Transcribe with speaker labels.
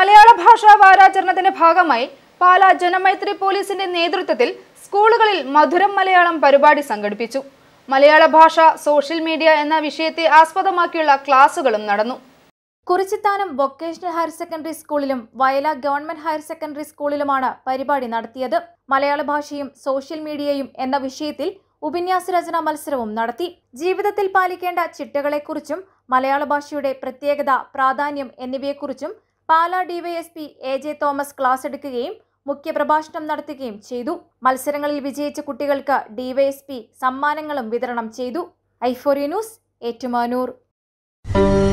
Speaker 1: മലയാള ഭാഷാ വാരാചരണത്തിന്റെ ഭാഗമായി പാലാ ജനമൈത്രി പോലീസിന്റെ നേതൃത്വത്തിൽ സ്കൂളുകളിൽ മധുരം മലയാളം പരിപാടി സംഘടിപ്പിച്ചു മലയാള ഭാഷ സോഷ്യൽ മീഡിയ എന്ന വിഷയത്തെ ആസ്പദമാക്കിയുള്ള ക്ലാസുകളും നടന്നു കുറിച്ചിത്താനം വൊക്കേഷണൽ ഹയർ സെക്കൻഡറി
Speaker 2: സ്കൂളിലും വയല ഗവൺമെന്റ് ഹയർ സെക്കൻഡറി സ്കൂളിലുമാണ് പരിപാടി നടത്തിയത് മലയാള ഭാഷയും സോഷ്യൽ മീഡിയയും എന്ന വിഷയത്തിൽ ഉപന്യാസ രചനാ മത്സരവും നടത്തി ജീവിതത്തിൽ പാലിക്കേണ്ട ചിട്ടകളെക്കുറിച്ചും മലയാള ഭാഷയുടെ പ്രത്യേകത പ്രാധാന്യം എന്നിവയെക്കുറിച്ചും Pala DYSP A J Thomas class എടുക്കുകയും മുഖ്യപ്രഭാഷണം നടത്തുകയും ചെയ്തു മത്സരങ്ങളിൽ വിജയിച്ച കുട്ടികൾക്ക് ഡിവൈഎസ്പി സമ്മാനങ്ങളും വിതരണം ചെയ്തു ഐഫോറി ന്യൂസ് ഏറ്റുമാനൂർ